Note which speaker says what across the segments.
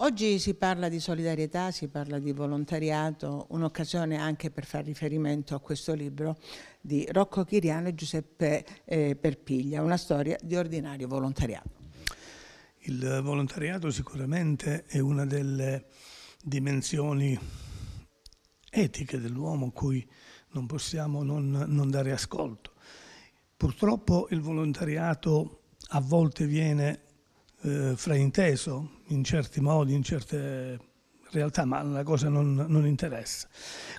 Speaker 1: Oggi si parla di solidarietà, si parla di volontariato, un'occasione anche per fare riferimento a questo libro di Rocco Chiriano e Giuseppe eh, Perpiglia, una storia di ordinario volontariato.
Speaker 2: Il volontariato sicuramente è una delle dimensioni etiche dell'uomo a cui non possiamo non, non dare ascolto. Purtroppo il volontariato a volte viene eh, frainteso in certi modi, in certe realtà, ma la cosa non, non interessa.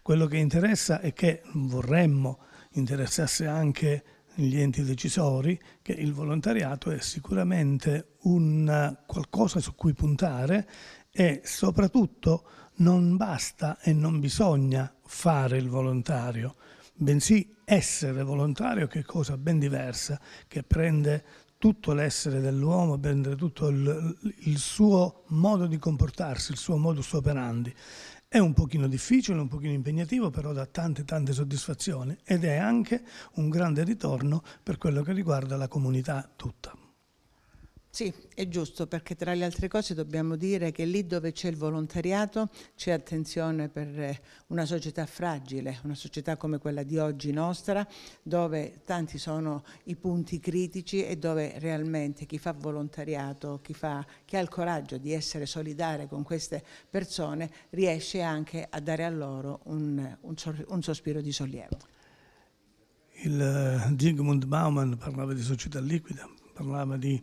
Speaker 2: Quello che interessa è che vorremmo interessasse anche gli enti decisori che il volontariato è sicuramente un qualcosa su cui puntare e soprattutto non basta e non bisogna fare il volontario, bensì essere volontario che è cosa ben diversa, che prende tutto l'essere dell'uomo, prende tutto il, il, suo modo di comportarsi, il suo modus operandi. È un pochino difficile, un pochino impegnativo, però dà tante tante
Speaker 1: soddisfazioni
Speaker 2: ed è anche un grande ritorno per quello che riguarda la comunità tutta.
Speaker 1: Sì, è giusto perché tra le altre cose dobbiamo dire che lì dove c'è il volontariato c'è attenzione per eh, una società fragile, una società come quella di oggi nostra, dove tanti sono i punti critici e dove realmente chi fa volontariato, chi, fa, chi ha il coraggio di essere solidare con queste persone riesce anche a dare a loro un, un, un sospiro di sollievo.
Speaker 2: Il eh, Zygmunt Bauman parlava di società liquida, parlava di,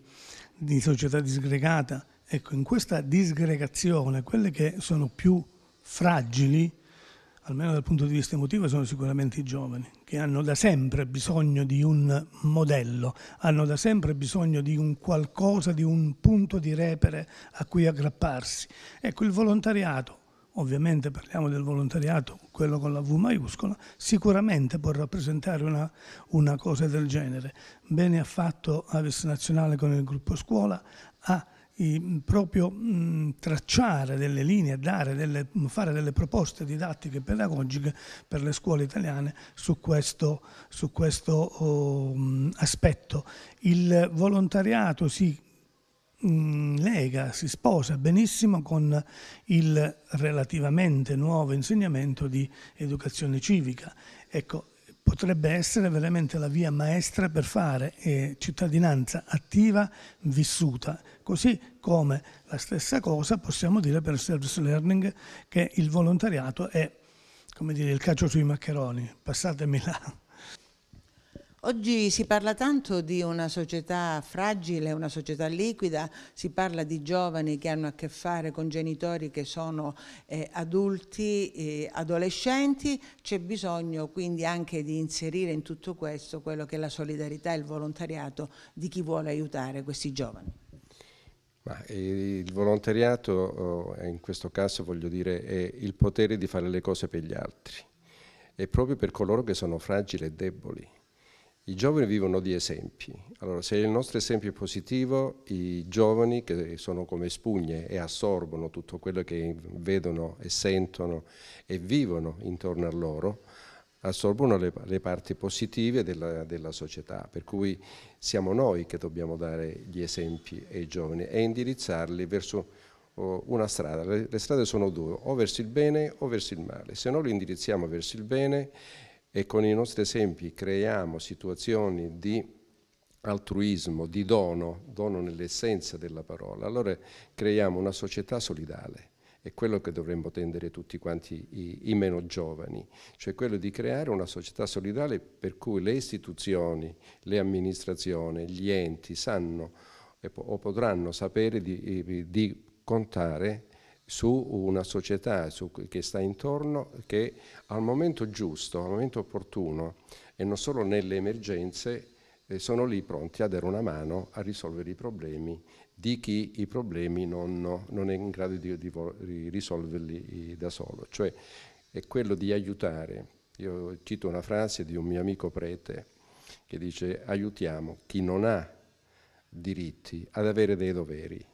Speaker 2: di società disgregata. Ecco, in questa disgregazione quelle che sono più fragili, almeno dal punto di vista emotivo, sono sicuramente i giovani, che hanno da sempre bisogno di un modello, hanno da sempre bisogno di un qualcosa, di un punto di repere a cui aggrapparsi. Ecco, il volontariato ovviamente parliamo del volontariato, quello con la V maiuscola, sicuramente può rappresentare una, una cosa del genere. Bene ha fatto Aves Nazionale con il gruppo scuola a i, proprio mh, tracciare delle linee, delle, fare delle proposte didattiche e pedagogiche per le scuole italiane su questo, su questo oh, aspetto. Il volontariato si Mm, lega, si sposa benissimo con il relativamente nuovo insegnamento di educazione civica. Ecco, potrebbe essere veramente la via maestra per fare eh, cittadinanza attiva vissuta, così come la stessa cosa possiamo dire per il service learning che il volontariato è come dire il calcio sui maccheroni, passatemi là.
Speaker 1: Oggi si parla tanto di una società fragile, una società liquida, si parla di giovani che hanno a che fare con genitori che sono eh, adulti, eh, adolescenti, c'è bisogno quindi anche di inserire in tutto questo quello che è la solidarietà e il volontariato di chi vuole aiutare questi giovani.
Speaker 3: Ma eh, il volontariato oh, in questo caso voglio dire è il potere di fare le cose per gli altri e proprio per coloro che sono fragili e deboli i giovani vivono di esempi. Allora, se il nostro esempio è positivo, i giovani che sono come spugne e assorbono tutto quello che vedono e sentono e vivono intorno a loro, assorbono le, le parti positive della, della, società. Per cui siamo noi che dobbiamo dare gli esempi ai giovani e indirizzarli verso oh, una strada. Le, le strade sono due, o verso il bene o verso il male. Se noi li indirizziamo verso il bene, e con i nostri esempi creiamo situazioni di altruismo, di dono, dono nell'essenza della parola, allora creiamo una società solidale. È quello che dovremmo tendere tutti quanti i, i, meno giovani, cioè quello di creare una società solidale per cui le istituzioni, le amministrazioni, gli enti sanno o potranno sapere di, di contare su una società su, che sta intorno che al momento giusto, al momento opportuno e non solo nelle emergenze eh, sono lì pronti a dare una mano a risolvere i problemi di chi i problemi non, non è in grado di, di, di risolverli da solo, cioè è quello di aiutare. Io cito una frase di un mio amico prete che dice aiutiamo chi non ha diritti ad avere dei doveri